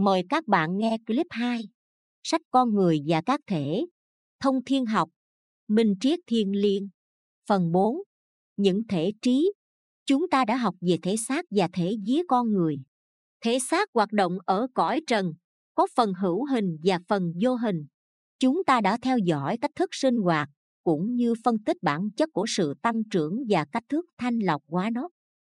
Mời các bạn nghe clip 2 Sách con người và các thể Thông thiên học Minh triết thiên liên Phần 4 Những thể trí Chúng ta đã học về thể xác và thể vía con người Thể xác hoạt động ở cõi trần Có phần hữu hình và phần vô hình Chúng ta đã theo dõi cách thức sinh hoạt cũng như phân tích bản chất của sự tăng trưởng và cách thức thanh lọc hóa nó.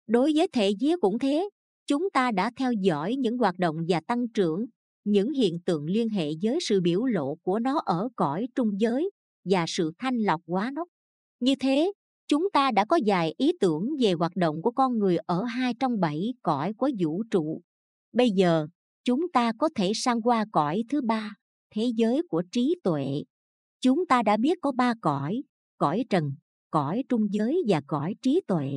Đối với thể vía cũng thế, chúng ta đã theo dõi những hoạt động và tăng trưởng những hiện tượng liên hệ với sự biểu lộ của nó ở cõi trung giới và sự thanh lọc quá nó như thế chúng ta đã có vài ý tưởng về hoạt động của con người ở hai trong bảy cõi của vũ trụ bây giờ chúng ta có thể sang qua cõi thứ ba thế giới của trí tuệ chúng ta đã biết có ba cõi cõi trần cõi trung giới và cõi trí tuệ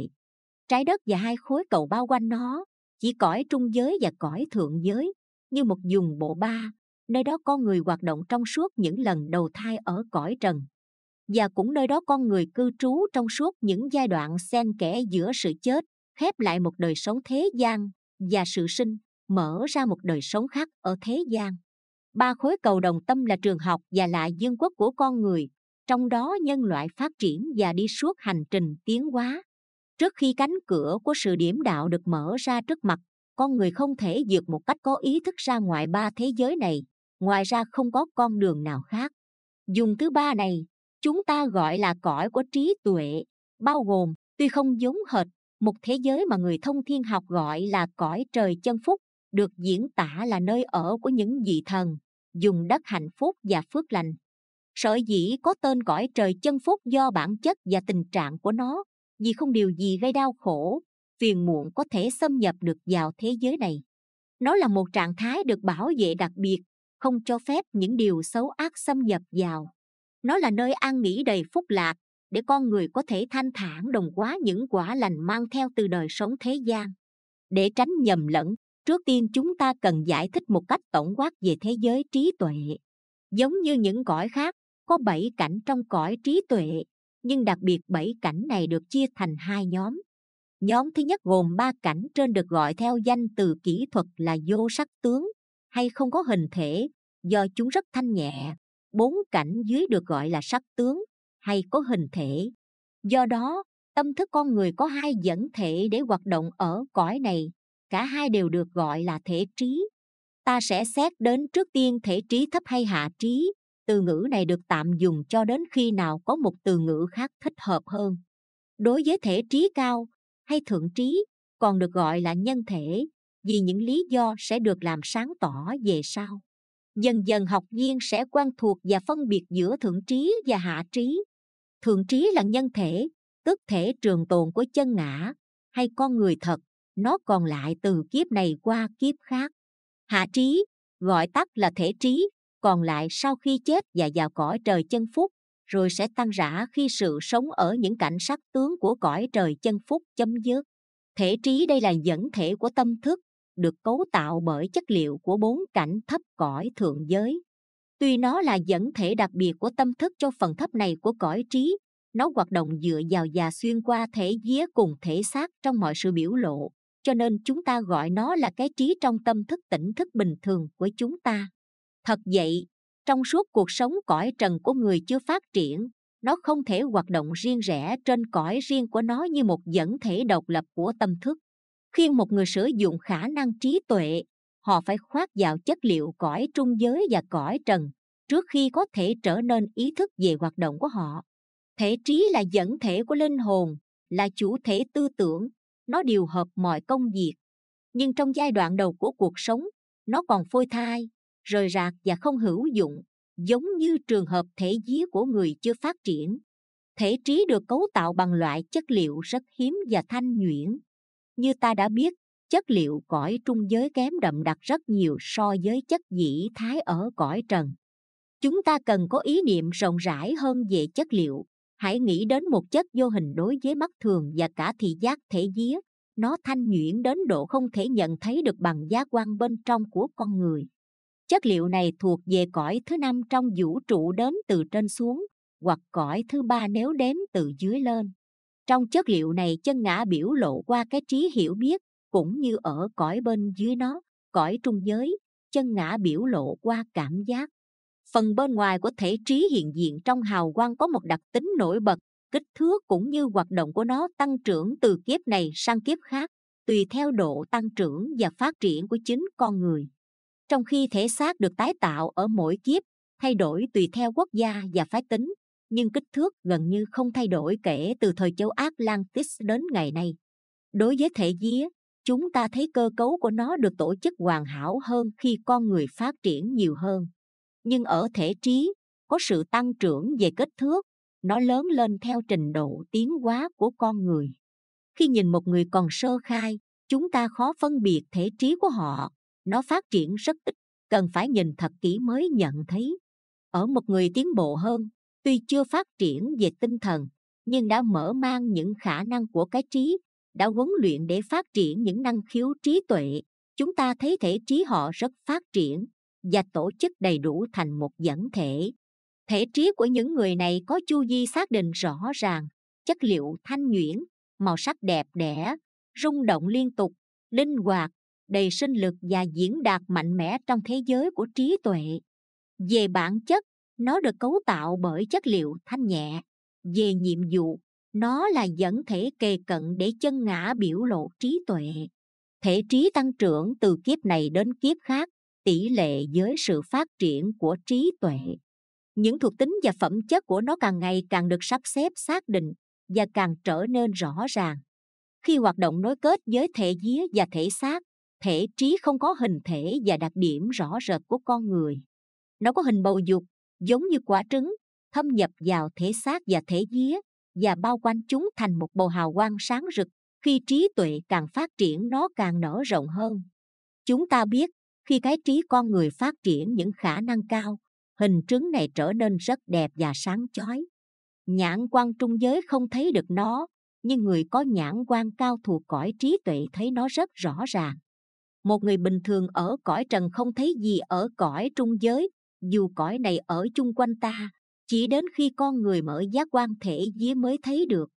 trái đất và hai khối cầu bao quanh nó chỉ cõi trung giới và cõi thượng giới như một vùng bộ ba nơi đó con người hoạt động trong suốt những lần đầu thai ở cõi trần và cũng nơi đó con người cư trú trong suốt những giai đoạn xen kẽ giữa sự chết khép lại một đời sống thế gian và sự sinh mở ra một đời sống khác ở thế gian ba khối cầu đồng tâm là trường học và là dương quốc của con người trong đó nhân loại phát triển và đi suốt hành trình tiến hóa trước khi cánh cửa của sự điểm đạo được mở ra trước mặt con người không thể vượt một cách có ý thức ra ngoài ba thế giới này ngoài ra không có con đường nào khác dùng thứ ba này chúng ta gọi là cõi của trí tuệ bao gồm tuy không giống hệt một thế giới mà người thông thiên học gọi là cõi trời chân phúc được diễn tả là nơi ở của những vị thần dùng đất hạnh phúc và phước lành sở dĩ có tên cõi trời chân phúc do bản chất và tình trạng của nó vì không điều gì gây đau khổ phiền muộn có thể xâm nhập được vào thế giới này nó là một trạng thái được bảo vệ đặc biệt không cho phép những điều xấu ác xâm nhập vào nó là nơi an nghỉ đầy phúc lạc để con người có thể thanh thản đồng hóa những quả lành mang theo từ đời sống thế gian để tránh nhầm lẫn trước tiên chúng ta cần giải thích một cách tổng quát về thế giới trí tuệ giống như những cõi khác có bảy cảnh trong cõi trí tuệ nhưng đặc biệt bảy cảnh này được chia thành hai nhóm. Nhóm thứ nhất gồm ba cảnh trên được gọi theo danh từ kỹ thuật là vô sắc tướng hay không có hình thể do chúng rất thanh nhẹ. Bốn cảnh dưới được gọi là sắc tướng hay có hình thể. Do đó, tâm thức con người có hai dẫn thể để hoạt động ở cõi này. Cả hai đều được gọi là thể trí. Ta sẽ xét đến trước tiên thể trí thấp hay hạ trí, từ ngữ này được tạm dùng cho đến khi nào có một từ ngữ khác thích hợp hơn đối với thể trí cao hay thượng trí còn được gọi là nhân thể vì những lý do sẽ được làm sáng tỏ về sau dần dần học viên sẽ quen thuộc và phân biệt giữa thượng trí và hạ trí thượng trí là nhân thể tức thể trường tồn của chân ngã hay con người thật nó còn lại từ kiếp này qua kiếp khác hạ trí gọi tắt là thể trí còn lại sau khi chết và vào cõi trời chân phúc, rồi sẽ tan rã khi sự sống ở những cảnh sắc tướng của cõi trời chân phúc chấm dứt. Thể trí đây là dẫn thể của tâm thức, được cấu tạo bởi chất liệu của bốn cảnh thấp cõi thượng giới. Tuy nó là dẫn thể đặc biệt của tâm thức cho phần thấp này của cõi trí, nó hoạt động dựa vào và xuyên qua thể vía cùng thể xác trong mọi sự biểu lộ, cho nên chúng ta gọi nó là cái trí trong tâm thức tỉnh thức bình thường của chúng ta thật vậy trong suốt cuộc sống cõi trần của người chưa phát triển nó không thể hoạt động riêng rẽ trên cõi riêng của nó như một dẫn thể độc lập của tâm thức khi một người sử dụng khả năng trí tuệ họ phải khoác vào chất liệu cõi trung giới và cõi trần trước khi có thể trở nên ý thức về hoạt động của họ thể trí là dẫn thể của linh hồn là chủ thể tư tưởng nó điều hợp mọi công việc nhưng trong giai đoạn đầu của cuộc sống nó còn phôi thai rời rạc và không hữu dụng giống như trường hợp thể vía của người chưa phát triển thể trí được cấu tạo bằng loại chất liệu rất hiếm và thanh nhuyễn như ta đã biết chất liệu cõi trung giới kém đậm đặc rất nhiều so với chất dĩ thái ở cõi trần chúng ta cần có ý niệm rộng rãi hơn về chất liệu hãy nghĩ đến một chất vô hình đối với mắt thường và cả thị giác thể vía nó thanh nhuyễn đến độ không thể nhận thấy được bằng giác quan bên trong của con người chất liệu này thuộc về cõi thứ năm trong vũ trụ đếm từ trên xuống hoặc cõi thứ ba nếu đếm từ dưới lên trong chất liệu này chân ngã biểu lộ qua cái trí hiểu biết cũng như ở cõi bên dưới nó cõi trung giới chân ngã biểu lộ qua cảm giác phần bên ngoài của thể trí hiện diện trong hào quang có một đặc tính nổi bật kích thước cũng như hoạt động của nó tăng trưởng từ kiếp này sang kiếp khác tùy theo độ tăng trưởng và phát triển của chính con người trong khi thể xác được tái tạo ở mỗi kiếp thay đổi tùy theo quốc gia và phái tính nhưng kích thước gần như không thay đổi kể từ thời châu atlantis đến ngày nay đối với thể día chúng ta thấy cơ cấu của nó được tổ chức hoàn hảo hơn khi con người phát triển nhiều hơn nhưng ở thể trí có sự tăng trưởng về kích thước nó lớn lên theo trình độ tiến hóa của con người khi nhìn một người còn sơ khai chúng ta khó phân biệt thể trí của họ nó phát triển rất ít cần phải nhìn thật kỹ mới nhận thấy ở một người tiến bộ hơn tuy chưa phát triển về tinh thần nhưng đã mở mang những khả năng của cái trí đã huấn luyện để phát triển những năng khiếu trí tuệ chúng ta thấy thể trí họ rất phát triển và tổ chức đầy đủ thành một dẫn thể thể trí của những người này có chu vi xác định rõ ràng chất liệu thanh nhuyễn màu sắc đẹp đẽ rung động liên tục linh hoạt đầy sinh lực và diễn đạt mạnh mẽ trong thế giới của trí tuệ về bản chất nó được cấu tạo bởi chất liệu thanh nhẹ về nhiệm vụ nó là dẫn thể kề cận để chân ngã biểu lộ trí tuệ thể trí tăng trưởng từ kiếp này đến kiếp khác tỷ lệ với sự phát triển của trí tuệ những thuộc tính và phẩm chất của nó càng ngày càng được sắp xếp xác định và càng trở nên rõ ràng khi hoạt động nối kết với thể vía và thể xác thể trí không có hình thể và đặc điểm rõ rệt của con người nó có hình bầu dục giống như quả trứng thâm nhập vào thể xác và thể vía và bao quanh chúng thành một bầu hào quang sáng rực khi trí tuệ càng phát triển nó càng nở rộng hơn chúng ta biết khi cái trí con người phát triển những khả năng cao hình trứng này trở nên rất đẹp và sáng chói nhãn quan trung giới không thấy được nó nhưng người có nhãn quan cao thuộc cõi trí tuệ thấy nó rất rõ ràng một người bình thường ở cõi trần không thấy gì ở cõi trung giới dù cõi này ở chung quanh ta chỉ đến khi con người mở giác quan thể día mới thấy được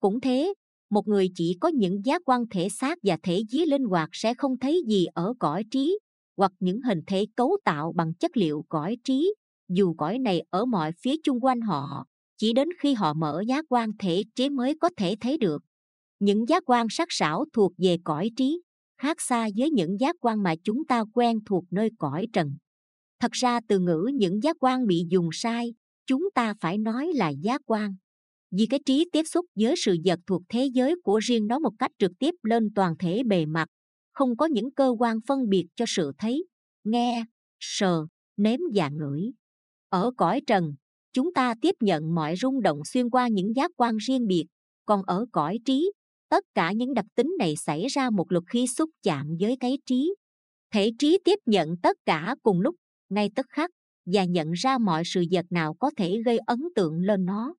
cũng thế một người chỉ có những giác quan thể xác và thể día linh hoạt sẽ không thấy gì ở cõi trí hoặc những hình thể cấu tạo bằng chất liệu cõi trí dù cõi này ở mọi phía chung quanh họ chỉ đến khi họ mở giác quan thể trí mới có thể thấy được những giác quan sắc sảo thuộc về cõi trí khác xa với những giác quan mà chúng ta quen thuộc nơi cõi trần. Thật ra từ ngữ những giác quan bị dùng sai, chúng ta phải nói là giác quan. Vì cái trí tiếp xúc với sự vật thuộc thế giới của riêng nó một cách trực tiếp lên toàn thể bề mặt, không có những cơ quan phân biệt cho sự thấy, nghe, sờ, nếm và ngửi. Ở cõi trần, chúng ta tiếp nhận mọi rung động xuyên qua những giác quan riêng biệt, còn ở cõi trí, Tất cả những đặc tính này xảy ra một luật khi xúc chạm với cái trí. Thể trí tiếp nhận tất cả cùng lúc, ngay tức khắc, và nhận ra mọi sự vật nào có thể gây ấn tượng lên nó.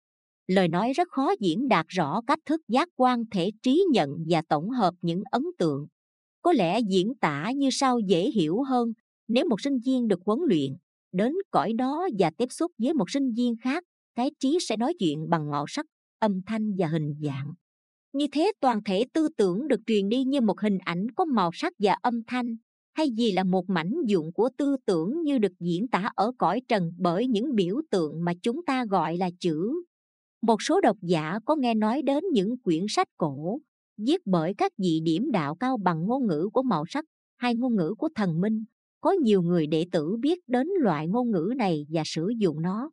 Lời nói rất khó diễn đạt rõ cách thức giác quan thể trí nhận và tổng hợp những ấn tượng. Có lẽ diễn tả như sau dễ hiểu hơn nếu một sinh viên được huấn luyện, đến cõi đó và tiếp xúc với một sinh viên khác, cái trí sẽ nói chuyện bằng màu sắc, âm thanh và hình dạng như thế toàn thể tư tưởng được truyền đi như một hình ảnh có màu sắc và âm thanh hay gì là một mảnh dụng của tư tưởng như được diễn tả ở cõi trần bởi những biểu tượng mà chúng ta gọi là chữ một số độc giả có nghe nói đến những quyển sách cổ viết bởi các vị điểm đạo cao bằng ngôn ngữ của màu sắc hay ngôn ngữ của thần minh có nhiều người đệ tử biết đến loại ngôn ngữ này và sử dụng nó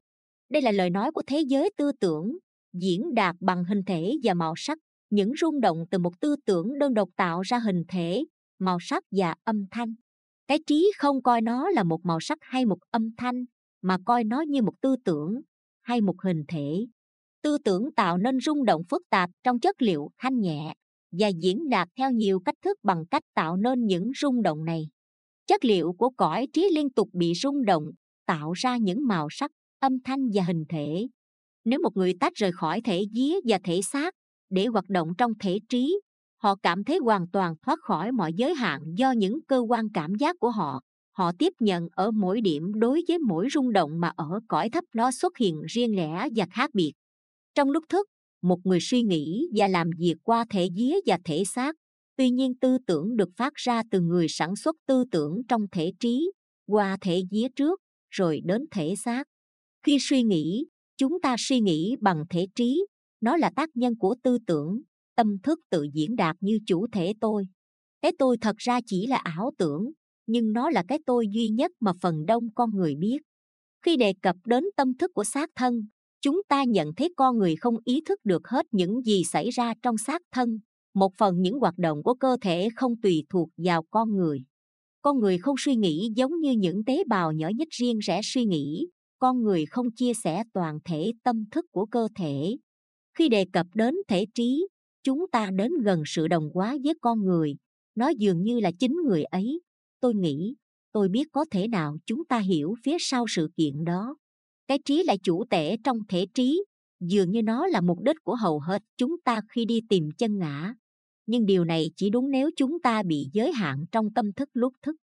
đây là lời nói của thế giới tư tưởng diễn đạt bằng hình thể và màu sắc những rung động từ một tư tưởng đơn độc tạo ra hình thể màu sắc và âm thanh cái trí không coi nó là một màu sắc hay một âm thanh mà coi nó như một tư tưởng hay một hình thể tư tưởng tạo nên rung động phức tạp trong chất liệu thanh nhẹ và diễn đạt theo nhiều cách thức bằng cách tạo nên những rung động này chất liệu của cõi trí liên tục bị rung động tạo ra những màu sắc âm thanh và hình thể nếu một người tách rời khỏi thể vía và thể xác để hoạt động trong thể trí họ cảm thấy hoàn toàn thoát khỏi mọi giới hạn do những cơ quan cảm giác của họ họ tiếp nhận ở mỗi điểm đối với mỗi rung động mà ở cõi thấp nó xuất hiện riêng lẻ và khác biệt trong lúc thức một người suy nghĩ và làm việc qua thể vía và thể xác tuy nhiên tư tưởng được phát ra từ người sản xuất tư tưởng trong thể trí qua thể vía trước rồi đến thể xác khi suy nghĩ chúng ta suy nghĩ bằng thể trí nó là tác nhân của tư tưởng tâm thức tự diễn đạt như chủ thể tôi cái tôi thật ra chỉ là ảo tưởng nhưng nó là cái tôi duy nhất mà phần đông con người biết khi đề cập đến tâm thức của xác thân chúng ta nhận thấy con người không ý thức được hết những gì xảy ra trong xác thân một phần những hoạt động của cơ thể không tùy thuộc vào con người con người không suy nghĩ giống như những tế bào nhỏ nhất riêng rẽ suy nghĩ con người không chia sẻ toàn thể tâm thức của cơ thể khi đề cập đến thể trí chúng ta đến gần sự đồng hóa với con người nó dường như là chính người ấy tôi nghĩ tôi biết có thể nào chúng ta hiểu phía sau sự kiện đó cái trí là chủ tể trong thể trí dường như nó là mục đích của hầu hết chúng ta khi đi tìm chân ngã nhưng điều này chỉ đúng nếu chúng ta bị giới hạn trong tâm thức lúc thức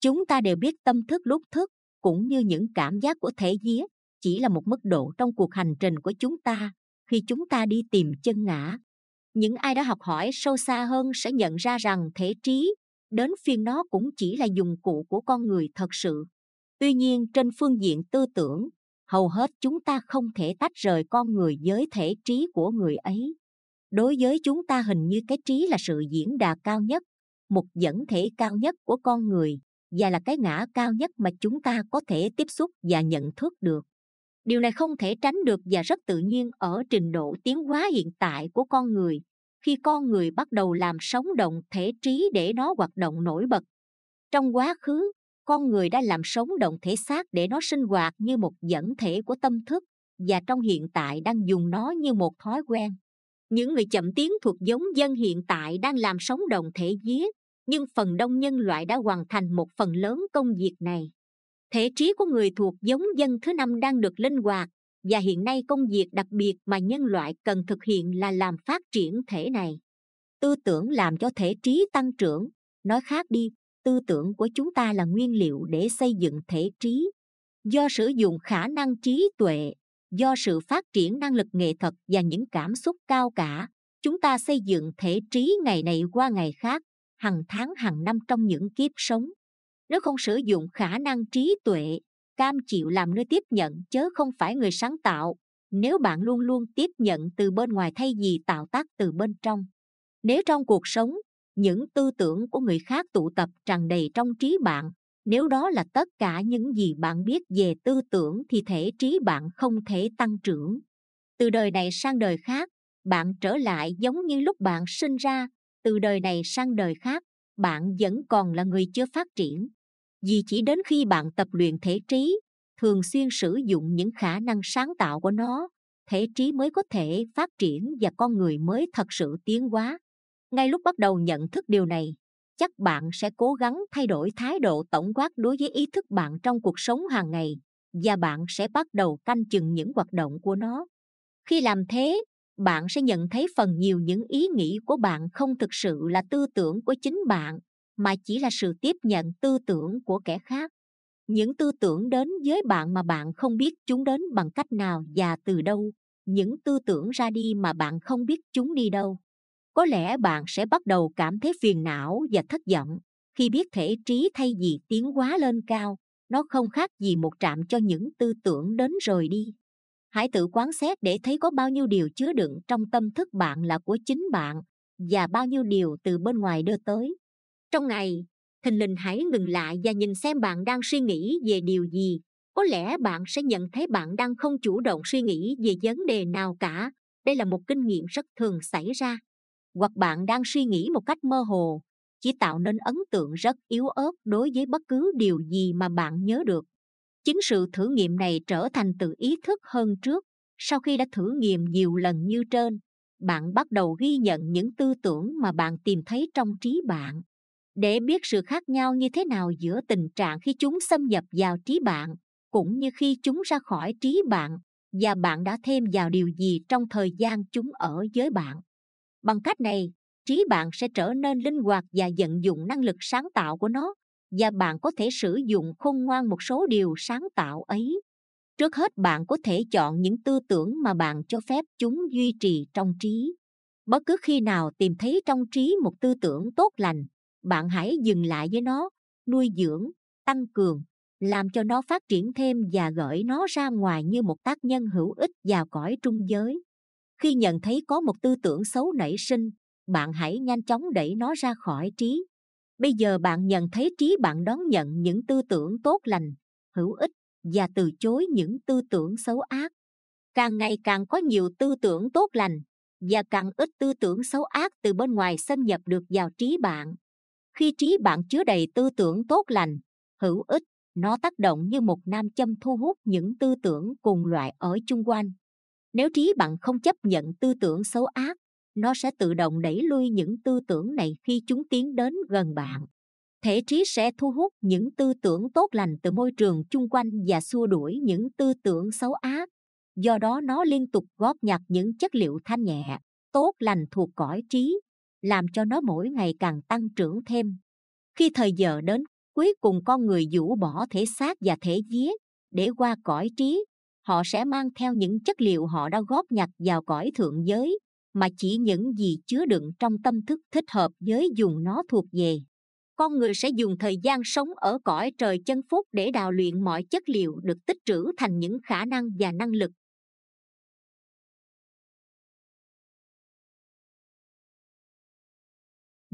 chúng ta đều biết tâm thức lúc thức cũng như những cảm giác của thể vía chỉ là một mức độ trong cuộc hành trình của chúng ta khi chúng ta đi tìm chân ngã những ai đã học hỏi sâu xa hơn sẽ nhận ra rằng thể trí đến phiên nó cũng chỉ là dụng cụ của con người thật sự tuy nhiên trên phương diện tư tưởng hầu hết chúng ta không thể tách rời con người với thể trí của người ấy đối với chúng ta hình như cái trí là sự diễn đà cao nhất một dẫn thể cao nhất của con người và là cái ngã cao nhất mà chúng ta có thể tiếp xúc và nhận thức được điều này không thể tránh được và rất tự nhiên ở trình độ tiến hóa hiện tại của con người khi con người bắt đầu làm sống động thể trí để nó hoạt động nổi bật trong quá khứ con người đã làm sống động thể xác để nó sinh hoạt như một dẫn thể của tâm thức và trong hiện tại đang dùng nó như một thói quen những người chậm tiến thuộc giống dân hiện tại đang làm sống động thể giết, nhưng phần đông nhân loại đã hoàn thành một phần lớn công việc này thể trí của người thuộc giống dân thứ năm đang được linh hoạt và hiện nay công việc đặc biệt mà nhân loại cần thực hiện là làm phát triển thể này tư tưởng làm cho thể trí tăng trưởng nói khác đi tư tưởng của chúng ta là nguyên liệu để xây dựng thể trí do sử dụng khả năng trí tuệ do sự phát triển năng lực nghệ thuật và những cảm xúc cao cả chúng ta xây dựng thể trí ngày này qua ngày khác hàng tháng hàng năm trong những kiếp sống nếu không sử dụng khả năng trí tuệ cam chịu làm nơi tiếp nhận chớ không phải người sáng tạo nếu bạn luôn luôn tiếp nhận từ bên ngoài thay vì tạo tác từ bên trong nếu trong cuộc sống những tư tưởng của người khác tụ tập tràn đầy trong trí bạn nếu đó là tất cả những gì bạn biết về tư tưởng thì thể trí bạn không thể tăng trưởng từ đời này sang đời khác bạn trở lại giống như lúc bạn sinh ra từ đời này sang đời khác bạn vẫn còn là người chưa phát triển vì chỉ đến khi bạn tập luyện thể trí thường xuyên sử dụng những khả năng sáng tạo của nó thể trí mới có thể phát triển và con người mới thật sự tiến hóa ngay lúc bắt đầu nhận thức điều này chắc bạn sẽ cố gắng thay đổi thái độ tổng quát đối với ý thức bạn trong cuộc sống hàng ngày và bạn sẽ bắt đầu canh chừng những hoạt động của nó khi làm thế bạn sẽ nhận thấy phần nhiều những ý nghĩ của bạn không thực sự là tư tưởng của chính bạn mà chỉ là sự tiếp nhận tư tưởng của kẻ khác những tư tưởng đến với bạn mà bạn không biết chúng đến bằng cách nào và từ đâu những tư tưởng ra đi mà bạn không biết chúng đi đâu có lẽ bạn sẽ bắt đầu cảm thấy phiền não và thất vọng khi biết thể trí thay vì tiến quá lên cao nó không khác gì một trạm cho những tư tưởng đến rồi đi hãy tự quán xét để thấy có bao nhiêu điều chứa đựng trong tâm thức bạn là của chính bạn và bao nhiêu điều từ bên ngoài đưa tới trong ngày thình lình hãy ngừng lại và nhìn xem bạn đang suy nghĩ về điều gì có lẽ bạn sẽ nhận thấy bạn đang không chủ động suy nghĩ về vấn đề nào cả đây là một kinh nghiệm rất thường xảy ra hoặc bạn đang suy nghĩ một cách mơ hồ chỉ tạo nên ấn tượng rất yếu ớt đối với bất cứ điều gì mà bạn nhớ được chính sự thử nghiệm này trở thành tự ý thức hơn trước sau khi đã thử nghiệm nhiều lần như trên bạn bắt đầu ghi nhận những tư tưởng mà bạn tìm thấy trong trí bạn để biết sự khác nhau như thế nào giữa tình trạng khi chúng xâm nhập vào trí bạn cũng như khi chúng ra khỏi trí bạn và bạn đã thêm vào điều gì trong thời gian chúng ở với bạn bằng cách này trí bạn sẽ trở nên linh hoạt và vận dụng năng lực sáng tạo của nó và bạn có thể sử dụng khôn ngoan một số điều sáng tạo ấy trước hết bạn có thể chọn những tư tưởng mà bạn cho phép chúng duy trì trong trí bất cứ khi nào tìm thấy trong trí một tư tưởng tốt lành bạn hãy dừng lại với nó nuôi dưỡng tăng cường làm cho nó phát triển thêm và gửi nó ra ngoài như một tác nhân hữu ích vào cõi trung giới khi nhận thấy có một tư tưởng xấu nảy sinh bạn hãy nhanh chóng đẩy nó ra khỏi trí bây giờ bạn nhận thấy trí bạn đón nhận những tư tưởng tốt lành hữu ích và từ chối những tư tưởng xấu ác càng ngày càng có nhiều tư tưởng tốt lành và càng ít tư tưởng xấu ác từ bên ngoài xâm nhập được vào trí bạn khi trí bạn chứa đầy tư tưởng tốt lành hữu ích nó tác động như một nam châm thu hút những tư tưởng cùng loại ở chung quanh nếu trí bạn không chấp nhận tư tưởng xấu ác nó sẽ tự động đẩy lui những tư tưởng này khi chúng tiến đến gần bạn thể trí sẽ thu hút những tư tưởng tốt lành từ môi trường chung quanh và xua đuổi những tư tưởng xấu ác do đó nó liên tục góp nhặt những chất liệu thanh nhẹ tốt lành thuộc cõi trí làm cho nó mỗi ngày càng tăng trưởng thêm khi thời giờ đến cuối cùng con người rũ bỏ thể xác và thể vía để qua cõi trí họ sẽ mang theo những chất liệu họ đã góp nhặt vào cõi thượng giới mà chỉ những gì chứa đựng trong tâm thức thích hợp với dùng nó thuộc về con người sẽ dùng thời gian sống ở cõi trời chân phúc để đào luyện mọi chất liệu được tích trữ thành những khả năng và năng lực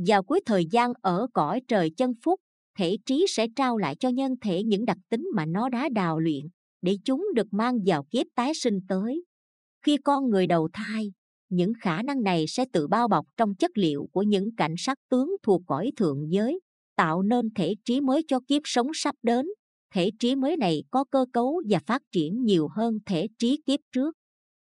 vào cuối thời gian ở cõi trời chân phúc thể trí sẽ trao lại cho nhân thể những đặc tính mà nó đã đào luyện để chúng được mang vào kiếp tái sinh tới khi con người đầu thai những khả năng này sẽ tự bao bọc trong chất liệu của những cảnh sát tướng thuộc cõi thượng giới tạo nên thể trí mới cho kiếp sống sắp đến thể trí mới này có cơ cấu và phát triển nhiều hơn thể trí kiếp trước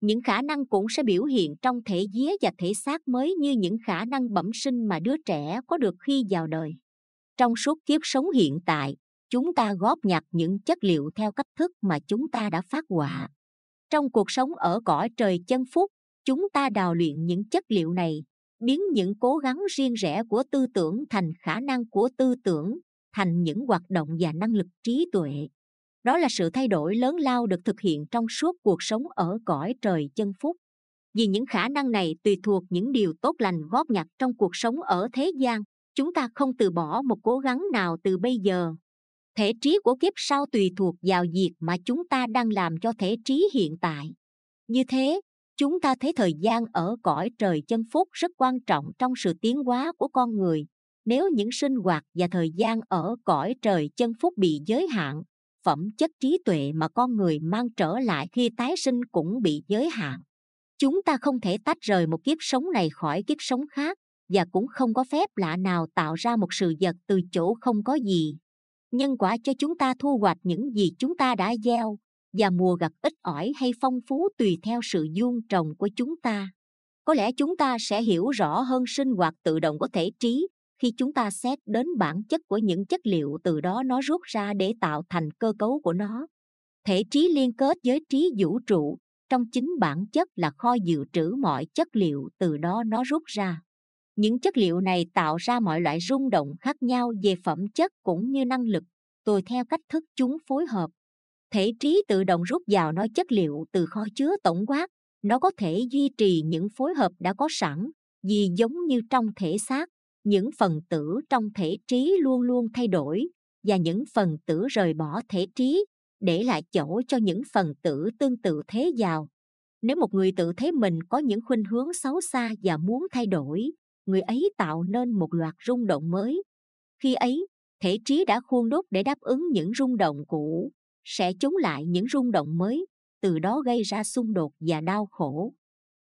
những khả năng cũng sẽ biểu hiện trong thể vía và thể xác mới như những khả năng bẩm sinh mà đứa trẻ có được khi vào đời. Trong suốt kiếp sống hiện tại, chúng ta góp nhặt những chất liệu theo cách thức mà chúng ta đã phát họa. Trong cuộc sống ở cõi trời chân phúc, chúng ta đào luyện những chất liệu này, biến những cố gắng riêng rẽ của tư tưởng thành khả năng của tư tưởng, thành những hoạt động và năng lực trí tuệ đó là sự thay đổi lớn lao được thực hiện trong suốt cuộc sống ở cõi trời chân phúc vì những khả năng này tùy thuộc những điều tốt lành góp nhặt trong cuộc sống ở thế gian chúng ta không từ bỏ một cố gắng nào từ bây giờ thể trí của kiếp sau tùy thuộc vào việc mà chúng ta đang làm cho thể trí hiện tại như thế chúng ta thấy thời gian ở cõi trời chân phúc rất quan trọng trong sự tiến hóa của con người nếu những sinh hoạt và thời gian ở cõi trời chân phúc bị giới hạn phẩm chất trí tuệ mà con người mang trở lại khi tái sinh cũng bị giới hạn chúng ta không thể tách rời một kiếp sống này khỏi kiếp sống khác và cũng không có phép lạ nào tạo ra một sự vật từ chỗ không có gì nhân quả cho chúng ta thu hoạch những gì chúng ta đã gieo và mùa gặt ít ỏi hay phong phú tùy theo sự vuông trồng của chúng ta có lẽ chúng ta sẽ hiểu rõ hơn sinh hoạt tự động của thể trí khi chúng ta xét đến bản chất của những chất liệu từ đó nó rút ra để tạo thành cơ cấu của nó thể trí liên kết với trí vũ trụ trong chính bản chất là kho dự trữ mọi chất liệu từ đó nó rút ra những chất liệu này tạo ra mọi loại rung động khác nhau về phẩm chất cũng như năng lực tùy theo cách thức chúng phối hợp thể trí tự động rút vào nó chất liệu từ kho chứa tổng quát nó có thể duy trì những phối hợp đã có sẵn vì giống như trong thể xác những phần tử trong thể trí luôn luôn thay đổi và những phần tử rời bỏ thể trí để lại chỗ cho những phần tử tương tự thế vào nếu một người tự thấy mình có những khuynh hướng xấu xa và muốn thay đổi người ấy tạo nên một loạt rung động mới khi ấy thể trí đã khuôn đúc để đáp ứng những rung động cũ sẽ chống lại những rung động mới từ đó gây ra xung đột và đau khổ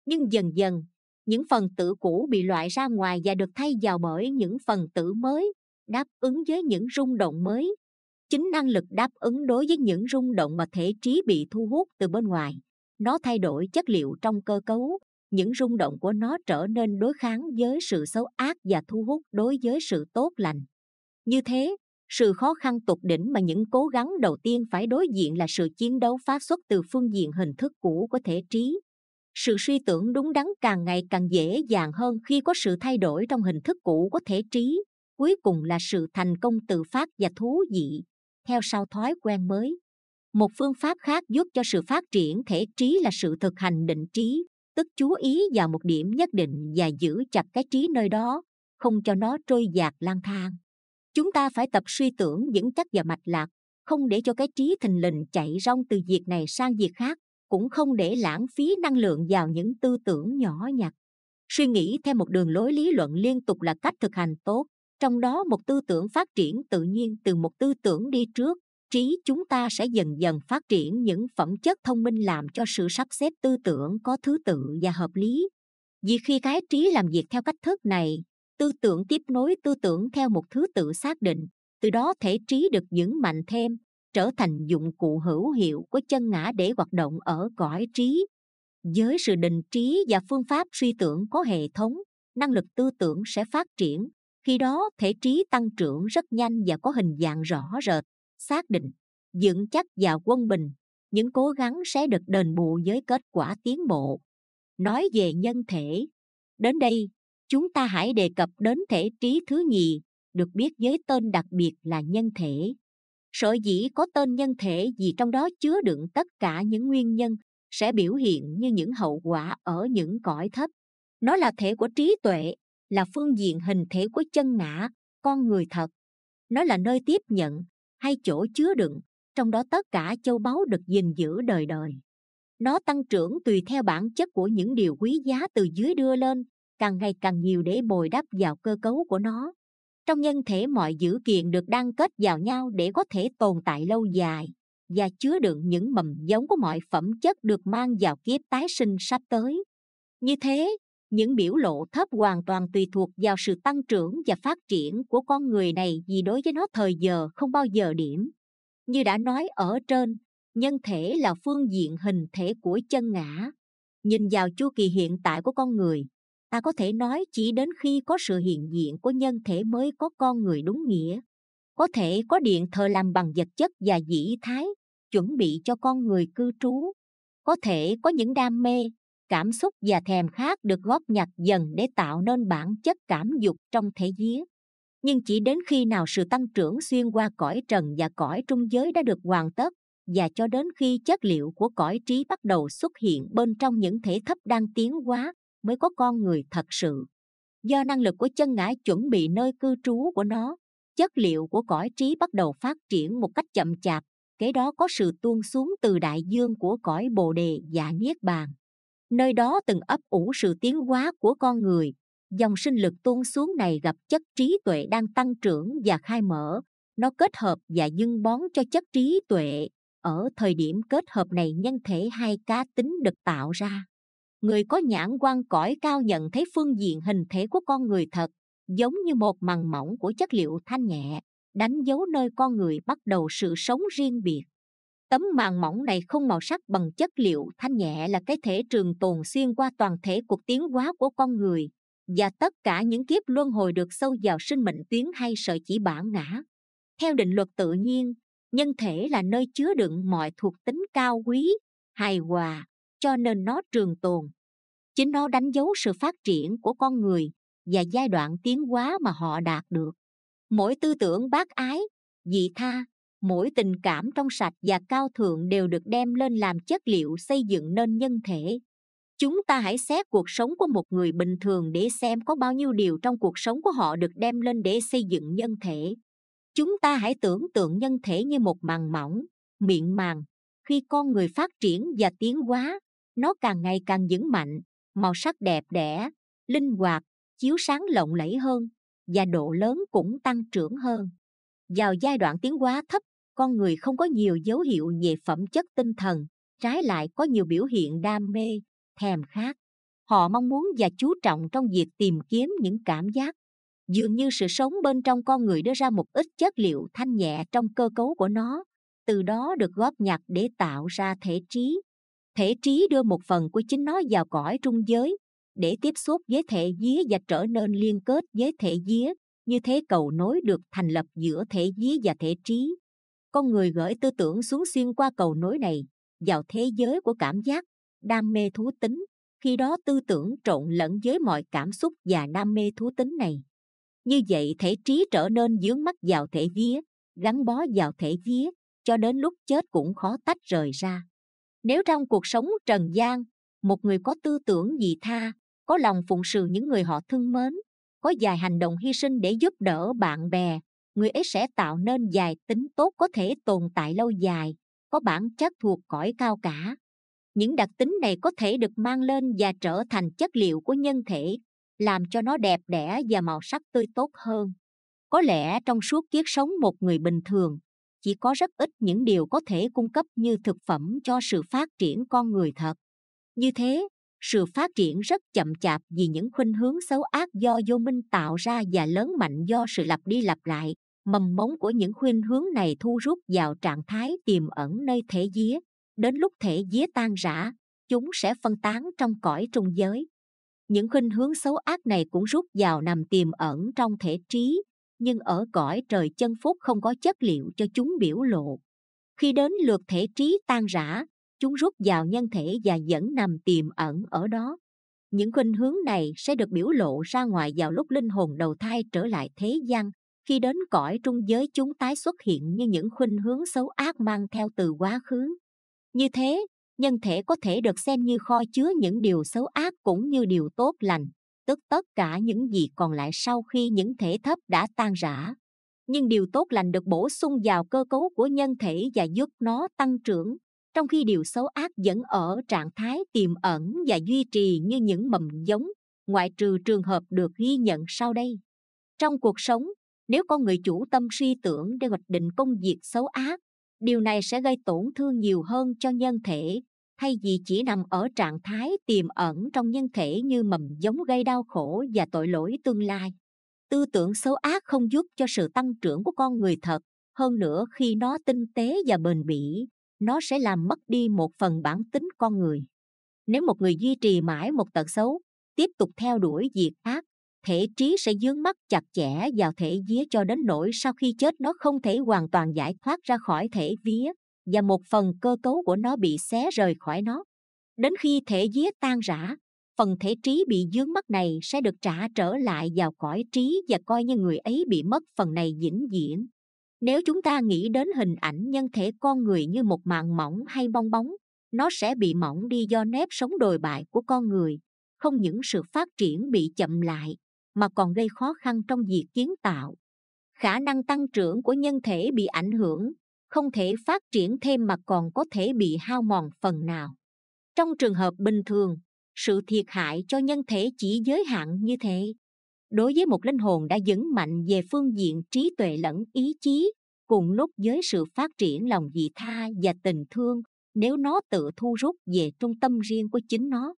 nhưng dần dần những phần tử cũ bị loại ra ngoài và được thay vào bởi những phần tử mới đáp ứng với những rung động mới chính năng lực đáp ứng đối với những rung động mà thể trí bị thu hút từ bên ngoài nó thay đổi chất liệu trong cơ cấu những rung động của nó trở nên đối kháng với sự xấu ác và thu hút đối với sự tốt lành như thế sự khó khăn tột đỉnh mà những cố gắng đầu tiên phải đối diện là sự chiến đấu phát xuất từ phương diện hình thức cũ của thể trí sự suy tưởng đúng đắn càng ngày càng dễ dàng hơn khi có sự thay đổi trong hình thức cũ của thể trí cuối cùng là sự thành công tự phát và thú vị theo sau thói quen mới một phương pháp khác giúp cho sự phát triển thể trí là sự thực hành định trí tức chú ý vào một điểm nhất định và giữ chặt cái trí nơi đó không cho nó trôi dạt lang thang chúng ta phải tập suy tưởng vững chắc và mạch lạc không để cho cái trí thình lình chạy rong từ việc này sang việc khác cũng không để lãng phí năng lượng vào những tư tưởng nhỏ nhặt suy nghĩ theo một đường lối lý luận liên tục là cách thực hành tốt trong đó một tư tưởng phát triển tự nhiên từ một tư tưởng đi trước trí chúng ta sẽ dần dần phát triển những phẩm chất thông minh làm cho sự sắp xếp tư tưởng có thứ tự và hợp lý vì khi cái trí làm việc theo cách thức này tư tưởng tiếp nối tư tưởng theo một thứ tự xác định từ đó thể trí được những mạnh thêm trở thành dụng cụ hữu hiệu của chân ngã để hoạt động ở cõi trí với sự định trí và phương pháp suy tưởng có hệ thống năng lực tư tưởng sẽ phát triển khi đó thể trí tăng trưởng rất nhanh và có hình dạng rõ rệt xác định vững chắc và quân bình những cố gắng sẽ được đền bù với kết quả tiến bộ nói về nhân thể đến đây chúng ta hãy đề cập đến thể trí thứ nhì được biết với tên đặc biệt là nhân thể sở dĩ có tên nhân thể vì trong đó chứa đựng tất cả những nguyên nhân sẽ biểu hiện như những hậu quả ở những cõi thấp nó là thể của trí tuệ là phương diện hình thể của chân ngã con người thật nó là nơi tiếp nhận hay chỗ chứa đựng trong đó tất cả châu báu được gìn giữ đời đời nó tăng trưởng tùy theo bản chất của những điều quý giá từ dưới đưa lên càng ngày càng nhiều để bồi đắp vào cơ cấu của nó trong nhân thể mọi dữ kiện được đan kết vào nhau để có thể tồn tại lâu dài và chứa đựng những mầm giống của mọi phẩm chất được mang vào kiếp tái sinh sắp tới như thế những biểu lộ thấp hoàn toàn tùy thuộc vào sự tăng trưởng và phát triển của con người này vì đối với nó thời giờ không bao giờ điểm như đã nói ở trên nhân thể là phương diện hình thể của chân ngã nhìn vào chu kỳ hiện tại của con người ta có thể nói chỉ đến khi có sự hiện diện của nhân thể mới có con người đúng nghĩa có thể có điện thờ làm bằng vật chất và dĩ thái chuẩn bị cho con người cư trú có thể có những đam mê cảm xúc và thèm khát được góp nhặt dần để tạo nên bản chất cảm dục trong thế giới. nhưng chỉ đến khi nào sự tăng trưởng xuyên qua cõi trần và cõi trung giới đã được hoàn tất và cho đến khi chất liệu của cõi trí bắt đầu xuất hiện bên trong những thể thấp đang tiến hóa mới có con người thật sự do năng lực của chân ngã chuẩn bị nơi cư trú của nó chất liệu của cõi trí bắt đầu phát triển một cách chậm chạp kế đó có sự tuôn xuống từ đại dương của cõi bồ đề và dạ niết bàn nơi đó từng ấp ủ sự tiến hóa của con người dòng sinh lực tuôn xuống này gặp chất trí tuệ đang tăng trưởng và khai mở nó kết hợp và dưng bón cho chất trí tuệ ở thời điểm kết hợp này nhân thể hai cá tính được tạo ra người có nhãn quan cõi cao nhận thấy phương diện hình thể của con người thật giống như một màng mỏng của chất liệu thanh nhẹ đánh dấu nơi con người bắt đầu sự sống riêng biệt tấm màng mỏng này không màu sắc bằng chất liệu thanh nhẹ là cái thể trường tồn xuyên qua toàn thể cuộc tiến hóa của con người và tất cả những kiếp luân hồi được sâu vào sinh mệnh tuyến hay sợi chỉ bản ngã theo định luật tự nhiên nhân thể là nơi chứa đựng mọi thuộc tính cao quý hài hòa cho nên nó trường tồn chính nó đánh dấu sự phát triển của con người và giai đoạn tiến hóa mà họ đạt được mỗi tư tưởng bác ái dị tha mỗi tình cảm trong sạch và cao thượng đều được đem lên làm chất liệu xây dựng nên nhân thể chúng ta hãy xét cuộc sống của một người bình thường để xem có bao nhiêu điều trong cuộc sống của họ được đem lên để xây dựng nhân thể chúng ta hãy tưởng tượng nhân thể như một màng mỏng miệng màng khi con người phát triển và tiến hóa nó càng ngày càng vững mạnh, màu sắc đẹp đẽ, linh hoạt, chiếu sáng lộng lẫy hơn và độ lớn cũng tăng trưởng hơn. Vào giai đoạn tiến hóa thấp, con người không có nhiều dấu hiệu về phẩm chất tinh thần, trái lại có nhiều biểu hiện đam mê, thèm khát. Họ mong muốn và chú trọng trong việc tìm kiếm những cảm giác. Dường như sự sống bên trong con người đưa ra một ít chất liệu thanh nhẹ trong cơ cấu của nó, từ đó được góp nhặt để tạo ra thể trí thể trí đưa một phần của chính nó vào cõi trung giới để tiếp xúc với thể vía và trở nên liên kết với thể vía như thế cầu nối được thành lập giữa thể vía và thể trí con người gửi tư tưởng xuống xuyên qua cầu nối này vào thế giới của cảm giác đam mê thú tính khi đó tư tưởng trộn lẫn với mọi cảm xúc và đam mê thú tính này như vậy thể trí trở nên dướng mắt vào thể vía gắn bó vào thể vía cho đến lúc chết cũng khó tách rời ra nếu trong cuộc sống trần gian một người có tư tưởng dị tha có lòng phụng sự những người họ thương mến có dài hành động hy sinh để giúp đỡ bạn bè người ấy sẽ tạo nên dài tính tốt có thể tồn tại lâu dài có bản chất thuộc cõi cao cả những đặc tính này có thể được mang lên và trở thành chất liệu của nhân thể làm cho nó đẹp đẽ và màu sắc tươi tốt hơn có lẽ trong suốt kiếp sống một người bình thường chỉ có rất ít những điều có thể cung cấp như thực phẩm cho sự phát triển con người thật như thế sự phát triển rất chậm chạp vì những khuynh hướng xấu ác do vô minh tạo ra và lớn mạnh do sự lặp đi lặp lại mầm mống của những khuynh hướng này thu rút vào trạng thái tiềm ẩn nơi thể día đến lúc thể día tan rã chúng sẽ phân tán trong cõi trung giới những khuynh hướng xấu ác này cũng rút vào nằm tiềm ẩn trong thể trí nhưng ở cõi trời chân phúc không có chất liệu cho chúng biểu lộ khi đến lượt thể trí tan rã chúng rút vào nhân thể và vẫn nằm tiềm ẩn ở đó những khuynh hướng này sẽ được biểu lộ ra ngoài vào lúc linh hồn đầu thai trở lại thế gian khi đến cõi trung giới chúng tái xuất hiện như những khuynh hướng xấu ác mang theo từ quá khứ như thế nhân thể có thể được xem như kho chứa những điều xấu ác cũng như điều tốt lành tức tất cả những gì còn lại sau khi những thể thấp đã tan rã. Nhưng điều tốt lành được bổ sung vào cơ cấu của nhân thể và giúp nó tăng trưởng, trong khi điều xấu ác vẫn ở trạng thái tiềm ẩn và duy trì như những mầm giống, ngoại trừ trường hợp được ghi nhận sau đây. Trong cuộc sống, nếu con người chủ tâm suy tưởng để hoạch định công việc xấu ác, điều này sẽ gây tổn thương nhiều hơn cho nhân thể thay vì chỉ nằm ở trạng thái tiềm ẩn trong nhân thể như mầm giống gây đau khổ và tội lỗi tương lai. Tư tưởng xấu ác không giúp cho sự tăng trưởng của con người thật, hơn nữa khi nó tinh tế và bền bỉ, nó sẽ làm mất đi một phần bản tính con người. Nếu một người duy trì mãi một tật xấu, tiếp tục theo đuổi việc ác, thể trí sẽ dướng mắt chặt chẽ vào thể vía cho đến nỗi sau khi chết nó không thể hoàn toàn giải thoát ra khỏi thể vía và một phần cơ cấu của nó bị xé rời khỏi nó. Đến khi thể vía tan rã, phần thể trí bị dướng mất này sẽ được trả trở lại vào cõi trí và coi như người ấy bị mất phần này vĩnh viễn. Nếu chúng ta nghĩ đến hình ảnh nhân thể con người như một mạng mỏng hay bong bóng, nó sẽ bị mỏng đi do nếp sống đồi bại của con người, không những sự phát triển bị chậm lại, mà còn gây khó khăn trong việc kiến tạo. Khả năng tăng trưởng của nhân thể bị ảnh hưởng không thể phát triển thêm mà còn có thể bị hao mòn phần nào. Trong trường hợp bình thường, sự thiệt hại cho nhân thể chỉ giới hạn như thế. Đối với một linh hồn đã vững mạnh về phương diện trí tuệ lẫn ý chí, cùng lúc với sự phát triển lòng vị tha và tình thương nếu nó tự thu rút về trung tâm riêng của chính nó.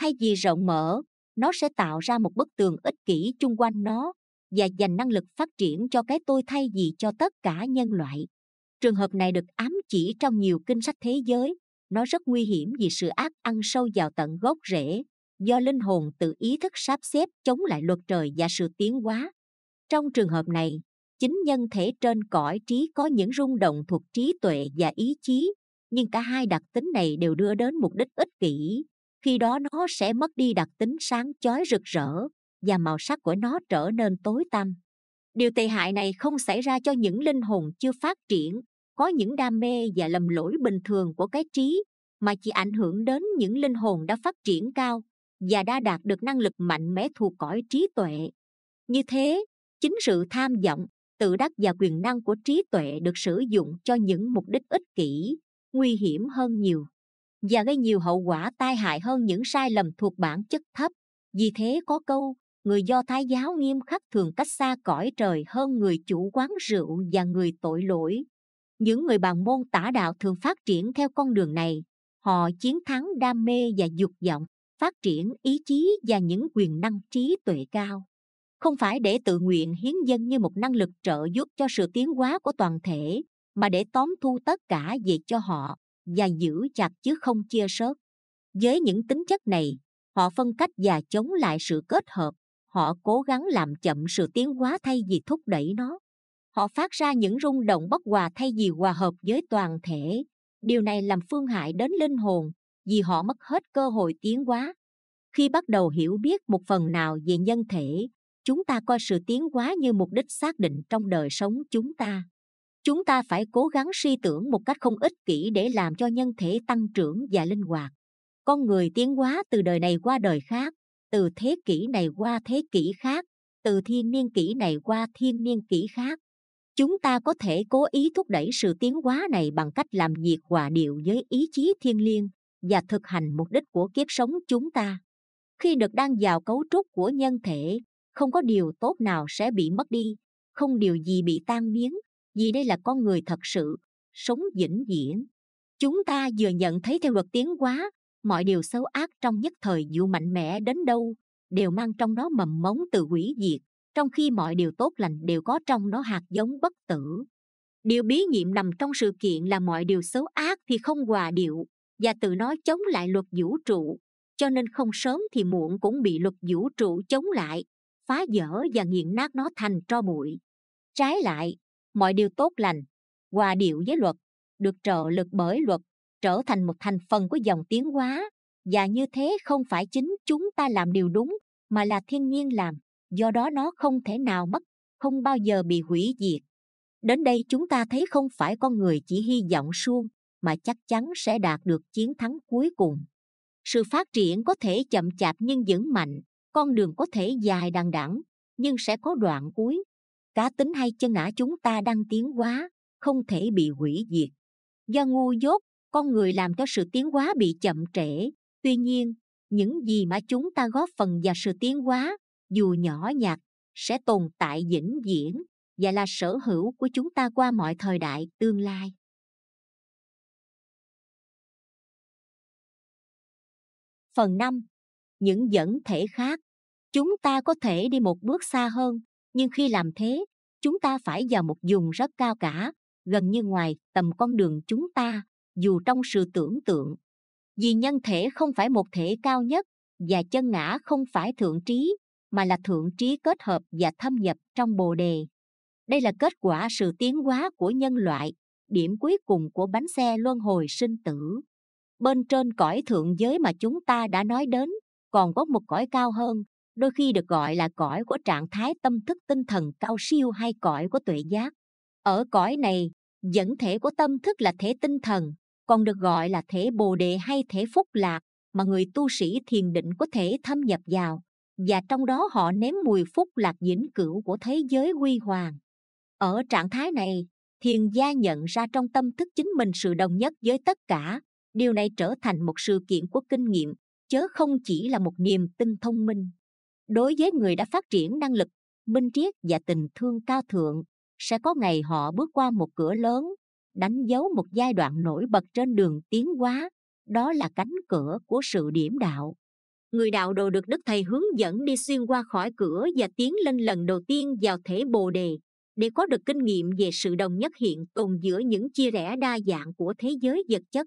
Thay vì rộng mở, nó sẽ tạo ra một bức tường ích kỷ chung quanh nó và dành năng lực phát triển cho cái tôi thay vì cho tất cả nhân loại trường hợp này được ám chỉ trong nhiều kinh sách thế giới nó rất nguy hiểm vì sự ác ăn sâu vào tận gốc rễ do linh hồn tự ý thức sắp xếp chống lại luật trời và sự tiến hóa trong trường hợp này chính nhân thể trên cõi trí có những rung động thuộc trí tuệ và ý chí nhưng cả hai đặc tính này đều đưa đến mục đích ích kỷ khi đó nó sẽ mất đi đặc tính sáng chói rực rỡ và màu sắc của nó trở nên tối tăm điều tệ hại này không xảy ra cho những linh hồn chưa phát triển có những đam mê và lầm lỗi bình thường của cái trí mà chỉ ảnh hưởng đến những linh hồn đã phát triển cao và đã đạt được năng lực mạnh mẽ thuộc cõi trí tuệ như thế chính sự tham vọng tự đắc và quyền năng của trí tuệ được sử dụng cho những mục đích ích kỷ nguy hiểm hơn nhiều và gây nhiều hậu quả tai hại hơn những sai lầm thuộc bản chất thấp vì thế có câu người do thái giáo nghiêm khắc thường cách xa cõi trời hơn người chủ quán rượu và người tội lỗi những người bạn môn tả đạo thường phát triển theo con đường này họ chiến thắng đam mê và dục vọng phát triển ý chí và những quyền năng trí tuệ cao không phải để tự nguyện hiến dân như một năng lực trợ giúp cho sự tiến hóa của toàn thể mà để tóm thu tất cả về cho họ và giữ chặt chứ không chia sớt với những tính chất này họ phân cách và chống lại sự kết hợp họ cố gắng làm chậm sự tiến hóa thay vì thúc đẩy nó họ phát ra những rung động bất hòa thay vì hòa hợp với toàn thể điều này làm phương hại đến linh hồn vì họ mất hết cơ hội tiến hóa khi bắt đầu hiểu biết một phần nào về nhân thể chúng ta coi sự tiến hóa như mục đích xác định trong đời sống chúng ta chúng ta phải cố gắng suy tưởng một cách không ích kỷ để làm cho nhân thể tăng trưởng và linh hoạt con người tiến hóa từ đời này qua đời khác từ thế kỷ này qua thế kỷ khác từ thiên niên kỷ này qua thiên niên kỷ khác chúng ta có thể cố ý thúc đẩy sự tiến hóa này bằng cách làm việc hòa điệu với ý chí thiêng liêng và thực hành mục đích của kiếp sống chúng ta khi được đang vào cấu trúc của nhân thể không có điều tốt nào sẽ bị mất đi không điều gì bị tan biến vì đây là con người thật sự sống vĩnh viễn chúng ta vừa nhận thấy theo luật tiến hóa mọi điều xấu ác trong nhất thời dù mạnh mẽ đến đâu đều mang trong đó mầm mống từ hủy diệt trong khi mọi điều tốt lành đều có trong nó hạt giống bất tử. Điều bí nhiệm nằm trong sự kiện là mọi điều xấu ác thì không hòa điệu và tự nó chống lại luật vũ trụ, cho nên không sớm thì muộn cũng bị luật vũ trụ chống lại, phá vỡ và nghiền nát nó thành tro bụi. Trái lại, mọi điều tốt lành, hòa điệu với luật, được trợ lực bởi luật, trở thành một thành phần của dòng tiến hóa, và như thế không phải chính chúng ta làm điều đúng mà là thiên nhiên làm do đó nó không thể nào mất không bao giờ bị hủy diệt đến đây chúng ta thấy không phải con người chỉ hy vọng suông mà chắc chắn sẽ đạt được chiến thắng cuối cùng sự phát triển có thể chậm chạp nhưng vững mạnh con đường có thể dài đằng đẵng nhưng sẽ có đoạn cuối cá tính hay chân ngã chúng ta đang tiến quá, không thể bị hủy diệt do ngu dốt con người làm cho sự tiến quá bị chậm trễ tuy nhiên những gì mà chúng ta góp phần vào sự tiến quá dù nhỏ nhặt sẽ tồn tại vĩnh viễn và là sở hữu của chúng ta qua mọi thời đại tương lai phần 5. những dẫn thể khác chúng ta có thể đi một bước xa hơn nhưng khi làm thế chúng ta phải vào một vùng rất cao cả gần như ngoài tầm con đường chúng ta dù trong sự tưởng tượng vì nhân thể không phải một thể cao nhất và chân ngã không phải thượng trí mà là thượng trí kết hợp và thâm nhập trong bồ đề đây là kết quả sự tiến hóa của nhân loại điểm cuối cùng của bánh xe luân hồi sinh tử bên trên cõi thượng giới mà chúng ta đã nói đến còn có một cõi cao hơn đôi khi được gọi là cõi của trạng thái tâm thức tinh thần cao siêu hay cõi của tuệ giác ở cõi này dẫn thể của tâm thức là thể tinh thần còn được gọi là thể bồ đề hay thể phúc lạc mà người tu sĩ thiền định có thể thâm nhập vào và trong đó họ ném mùi phúc lạc vĩnh cửu của thế giới huy hoàng. Ở trạng thái này, thiền gia nhận ra trong tâm thức chính mình sự đồng nhất với tất cả. Điều này trở thành một sự kiện của kinh nghiệm, chứ không chỉ là một niềm tin thông minh. Đối với người đã phát triển năng lực, minh triết và tình thương cao thượng, sẽ có ngày họ bước qua một cửa lớn, đánh dấu một giai đoạn nổi bật trên đường tiến hóa, đó là cánh cửa của sự điểm đạo người đạo đồ được đức thầy hướng dẫn đi xuyên qua khỏi cửa và tiến lên lần đầu tiên vào thể bồ đề để có được kinh nghiệm về sự đồng nhất hiện tồn giữa những chia rẽ đa dạng của thế giới vật chất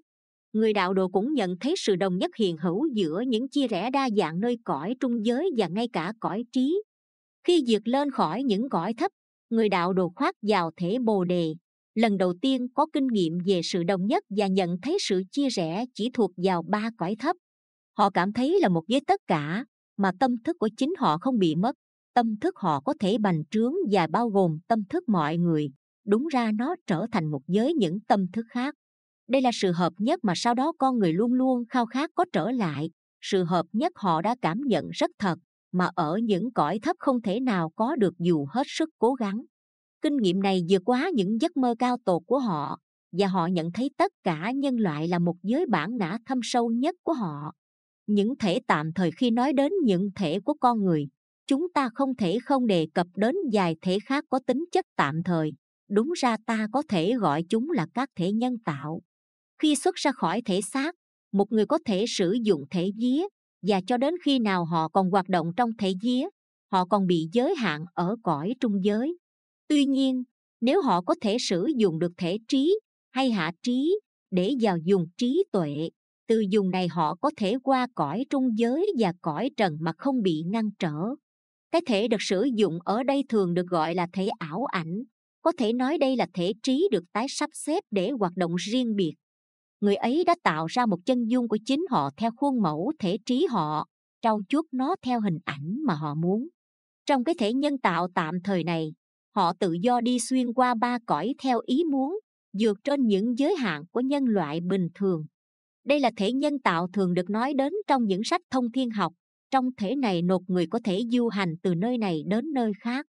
người đạo đồ cũng nhận thấy sự đồng nhất hiện hữu giữa những chia rẽ đa dạng nơi cõi trung giới và ngay cả cõi trí khi vượt lên khỏi những cõi thấp người đạo đồ khoác vào thể bồ đề lần đầu tiên có kinh nghiệm về sự đồng nhất và nhận thấy sự chia rẽ chỉ thuộc vào ba cõi thấp Họ cảm thấy là một với tất cả, mà tâm thức của chính họ không bị mất. Tâm thức họ có thể bành trướng và bao gồm tâm thức mọi người. Đúng ra nó trở thành một giới những tâm thức khác. Đây là sự hợp nhất mà sau đó con người luôn luôn khao khát có trở lại. Sự hợp nhất họ đã cảm nhận rất thật, mà ở những cõi thấp không thể nào có được dù hết sức cố gắng. Kinh nghiệm này vượt quá những giấc mơ cao tột của họ, và họ nhận thấy tất cả nhân loại là một giới bản ngã thâm sâu nhất của họ những thể tạm thời khi nói đến những thể của con người chúng ta không thể không đề cập đến vài thể khác có tính chất tạm thời đúng ra ta có thể gọi chúng là các thể nhân tạo khi xuất ra khỏi thể xác một người có thể sử dụng thể vía và cho đến khi nào họ còn hoạt động trong thể vía họ còn bị giới hạn ở cõi trung giới tuy nhiên nếu họ có thể sử dụng được thể trí hay hạ trí để vào dùng trí tuệ từ dùng này họ có thể qua cõi trung giới và cõi trần mà không bị ngăn trở cái thể được sử dụng ở đây thường được gọi là thể ảo ảnh có thể nói đây là thể trí được tái sắp xếp để hoạt động riêng biệt người ấy đã tạo ra một chân dung của chính họ theo khuôn mẫu thể trí họ trau chuốt nó theo hình ảnh mà họ muốn trong cái thể nhân tạo tạm thời này họ tự do đi xuyên qua ba cõi theo ý muốn vượt trên những giới hạn của nhân loại bình thường đây là thể nhân tạo thường được nói đến trong những sách thông thiên học. Trong thể này nột người có thể du hành từ nơi này đến nơi khác.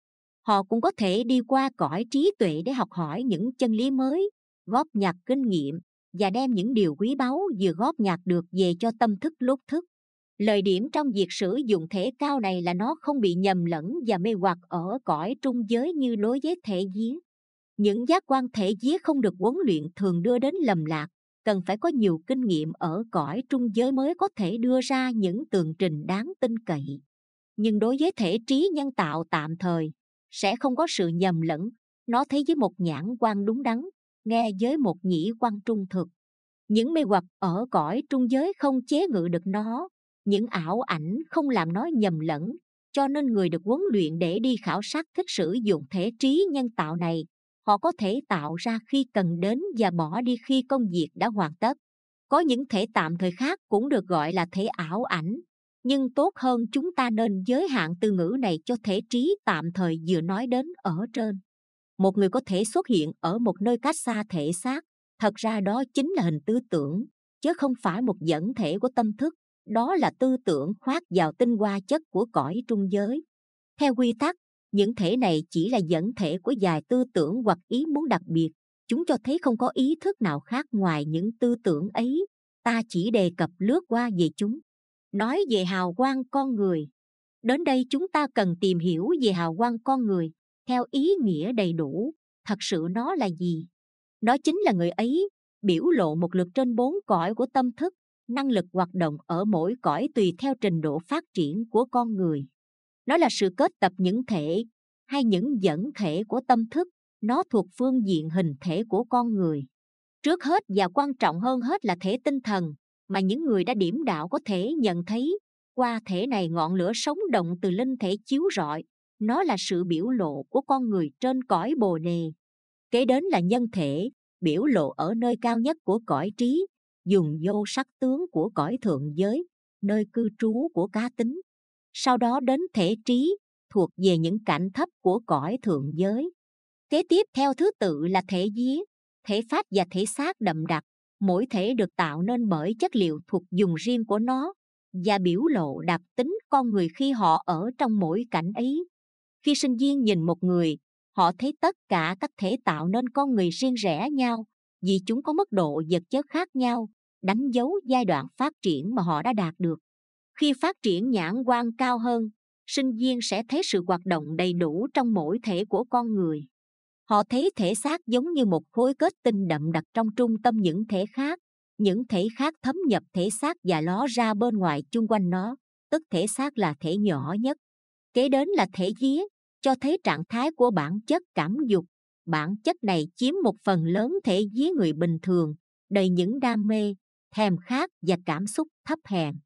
Họ cũng có thể đi qua cõi trí tuệ để học hỏi những chân lý mới, góp nhặt kinh nghiệm và đem những điều quý báu vừa góp nhặt được về cho tâm thức lúc thức. Lời điểm trong việc sử dụng thể cao này là nó không bị nhầm lẫn và mê hoặc ở cõi trung giới như đối với thể giới. Những giác quan thể giới không được huấn luyện thường đưa đến lầm lạc, cần phải có nhiều kinh nghiệm ở cõi trung giới mới có thể đưa ra những tường trình đáng tin cậy nhưng đối với thể trí nhân tạo tạm thời sẽ không có sự nhầm lẫn nó thấy với một nhãn quan đúng đắn nghe với một nhĩ quan trung thực những mê hoặc ở cõi trung giới không chế ngự được nó những ảo ảnh không làm nó nhầm lẫn cho nên người được huấn luyện để đi khảo sát thích sử dụng thể trí nhân tạo này họ có thể tạo ra khi cần đến và bỏ đi khi công việc đã hoàn tất. Có những thể tạm thời khác cũng được gọi là thể ảo ảnh, nhưng tốt hơn chúng ta nên giới hạn từ ngữ này cho thể trí tạm thời vừa nói đến ở trên. Một người có thể xuất hiện ở một nơi cách xa thể xác, thật ra đó chính là hình tư tưởng, chứ không phải một dẫn thể của tâm thức, đó là tư tưởng khoát vào tinh hoa chất của cõi trung giới. Theo quy tắc, những thể này chỉ là dẫn thể của vài tư tưởng hoặc ý muốn đặc biệt chúng cho thấy không có ý thức nào khác ngoài những tư tưởng ấy ta chỉ đề cập lướt qua về chúng nói về hào quang con người đến đây chúng ta cần tìm hiểu về hào quang con người theo ý nghĩa đầy đủ thật sự nó là gì nó chính là người ấy biểu lộ một lượt trên bốn cõi của tâm thức năng lực hoạt động ở mỗi cõi tùy theo trình độ phát triển của con người nó là sự kết tập những thể hay những dẫn thể của tâm thức nó thuộc phương diện hình thể của con người trước hết và quan trọng hơn hết là thể tinh thần mà những người đã điểm đạo có thể nhận thấy qua thể này ngọn lửa sống động từ linh thể chiếu rọi nó là sự biểu lộ của con người trên cõi bồ đề kế đến là nhân thể biểu lộ ở nơi cao nhất của cõi trí dùng vô sắc tướng của cõi thượng giới nơi cư trú của cá tính sau đó đến thể trí thuộc về những cảnh thấp của cõi thượng giới. Kế tiếp theo thứ tự là thể dí, thể phát và thể xác đậm đặc, mỗi thể được tạo nên bởi chất liệu thuộc dùng riêng của nó và biểu lộ đặc tính con người khi họ ở trong mỗi cảnh ấy. Khi sinh viên nhìn một người, họ thấy tất cả các thể tạo nên con người riêng rẽ nhau vì chúng có mức độ vật chất khác nhau, đánh dấu giai đoạn phát triển mà họ đã đạt được khi phát triển nhãn quan cao hơn sinh viên sẽ thấy sự hoạt động đầy đủ trong mỗi thể của con người họ thấy thể xác giống như một khối kết tinh đậm đặc trong trung tâm những thể khác những thể khác thấm nhập thể xác và ló ra bên ngoài chung quanh nó tức thể xác là thể nhỏ nhất kế đến là thể vía cho thấy trạng thái của bản chất cảm dục bản chất này chiếm một phần lớn thể vía người bình thường đầy những đam mê thèm khát và cảm xúc thấp hèn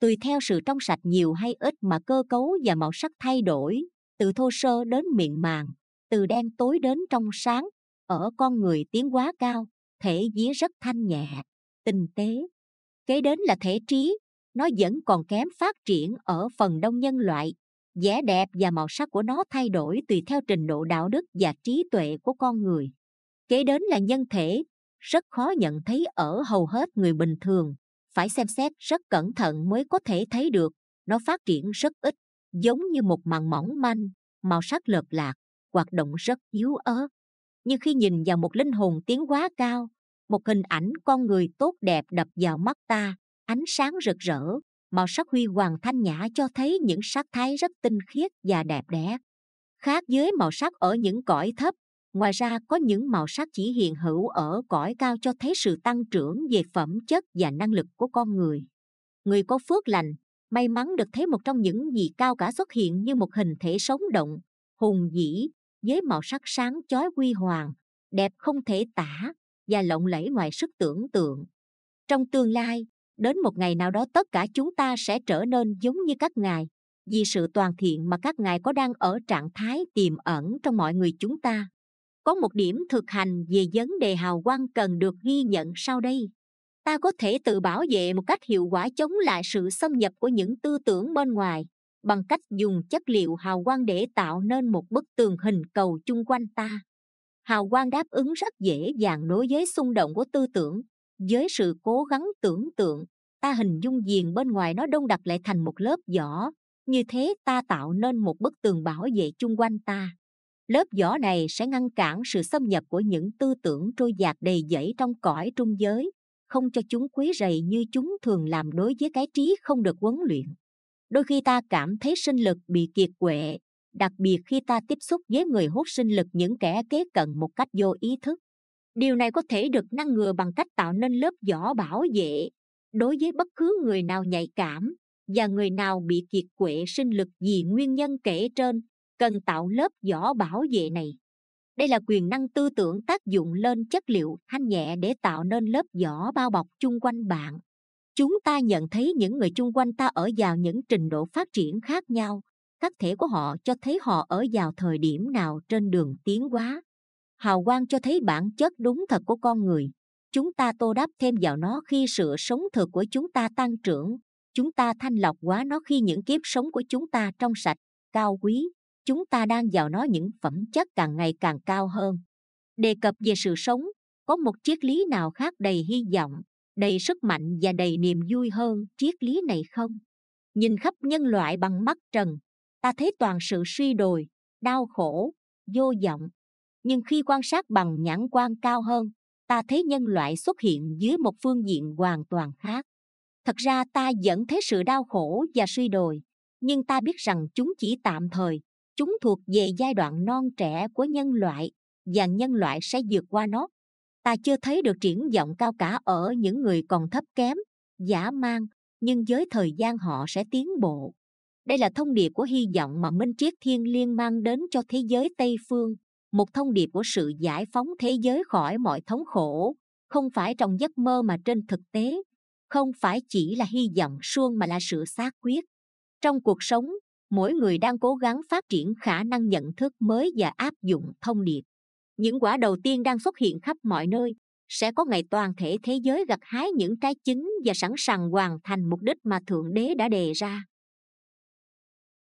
tùy theo sự trong sạch nhiều hay ít mà cơ cấu và màu sắc thay đổi từ thô sơ đến miệng màng từ đen tối đến trong sáng ở con người tiến quá cao thể vía rất thanh nhẹ tinh tế kế đến là thể trí nó vẫn còn kém phát triển ở phần đông nhân loại vẻ đẹp và màu sắc của nó thay đổi tùy theo trình độ đạo đức và trí tuệ của con người kế đến là nhân thể rất khó nhận thấy ở hầu hết người bình thường phải xem xét rất cẩn thận mới có thể thấy được nó phát triển rất ít giống như một màng mỏng manh màu sắc lợt lạc hoạt động rất yếu ớt nhưng khi nhìn vào một linh hồn tiến quá cao một hình ảnh con người tốt đẹp đập vào mắt ta ánh sáng rực rỡ màu sắc huy hoàng thanh nhã cho thấy những sắc thái rất tinh khiết và đẹp đẽ khác với màu sắc ở những cõi thấp ngoài ra có những màu sắc chỉ hiện hữu ở cõi cao cho thấy sự tăng trưởng về phẩm chất và năng lực của con người người có phước lành may mắn được thấy một trong những gì cao cả xuất hiện như một hình thể sống động hùng vĩ với màu sắc sáng chói huy hoàng đẹp không thể tả và lộng lẫy ngoài sức tưởng tượng trong tương lai đến một ngày nào đó tất cả chúng ta sẽ trở nên giống như các ngài vì sự toàn thiện mà các ngài có đang ở trạng thái tiềm ẩn trong mọi người chúng ta có một điểm thực hành về vấn đề hào quang cần được ghi nhận sau đây ta có thể tự bảo vệ một cách hiệu quả chống lại sự xâm nhập của những tư tưởng bên ngoài bằng cách dùng chất liệu hào quang để tạo nên một bức tường hình cầu chung quanh ta hào quang đáp ứng rất dễ dàng đối với xung động của tư tưởng với sự cố gắng tưởng tượng ta hình dung viền bên ngoài nó đông đặc lại thành một lớp vỏ như thế ta tạo nên một bức tường bảo vệ chung quanh ta lớp vỏ này sẽ ngăn cản sự xâm nhập của những tư tưởng trôi dạt đầy dẫy trong cõi trung giới không cho chúng quấy rầy như chúng thường làm đối với cái trí không được huấn luyện đôi khi ta cảm thấy sinh lực bị kiệt quệ đặc biệt khi ta tiếp xúc với người hút sinh lực những kẻ kế cận một cách vô ý thức điều này có thể được ngăn ngừa bằng cách tạo nên lớp vỏ bảo vệ đối với bất cứ người nào nhạy cảm và người nào bị kiệt quệ sinh lực vì nguyên nhân kể trên cần tạo lớp vỏ bảo vệ này. Đây là quyền năng tư tưởng tác dụng lên chất liệu thanh nhẹ để tạo nên lớp vỏ bao bọc chung quanh bạn. Chúng ta nhận thấy những người chung quanh ta ở vào những trình độ phát triển khác nhau. Các thể của họ cho thấy họ ở vào thời điểm nào trên đường tiến hóa. Hào quang cho thấy bản chất đúng thật của con người. Chúng ta tô đáp thêm vào nó khi sự sống thực của chúng ta tăng trưởng. Chúng ta thanh lọc quá nó khi những kiếp sống của chúng ta trong sạch, cao quý chúng ta đang vào nó những phẩm chất càng ngày càng cao hơn. Đề cập về sự sống, có một triết lý nào khác đầy hy vọng, đầy sức mạnh và đầy niềm vui hơn triết lý này không? Nhìn khắp nhân loại bằng mắt trần, ta thấy toàn sự suy đồi, đau khổ, vô vọng. Nhưng khi quan sát bằng nhãn quan cao hơn, ta thấy nhân loại xuất hiện dưới một phương diện hoàn toàn khác. Thật ra ta vẫn thấy sự đau khổ và suy đồi, nhưng ta biết rằng chúng chỉ tạm thời, chúng thuộc về giai đoạn non trẻ của nhân loại và nhân loại sẽ vượt qua nó ta chưa thấy được triển vọng cao cả ở những người còn thấp kém giả mang nhưng với thời gian họ sẽ tiến bộ đây là thông điệp của hy vọng mà minh triết thiên liên mang đến cho thế giới tây phương một thông điệp của sự giải phóng thế giới khỏi mọi thống khổ không phải trong giấc mơ mà trên thực tế không phải chỉ là hy vọng suông mà là sự xác quyết trong cuộc sống mỗi người đang cố gắng phát triển khả năng nhận thức mới và áp dụng thông điệp những quả đầu tiên đang xuất hiện khắp mọi nơi sẽ có ngày toàn thể thế giới gặt hái những trái chính và sẵn sàng hoàn thành mục đích mà thượng đế đã đề ra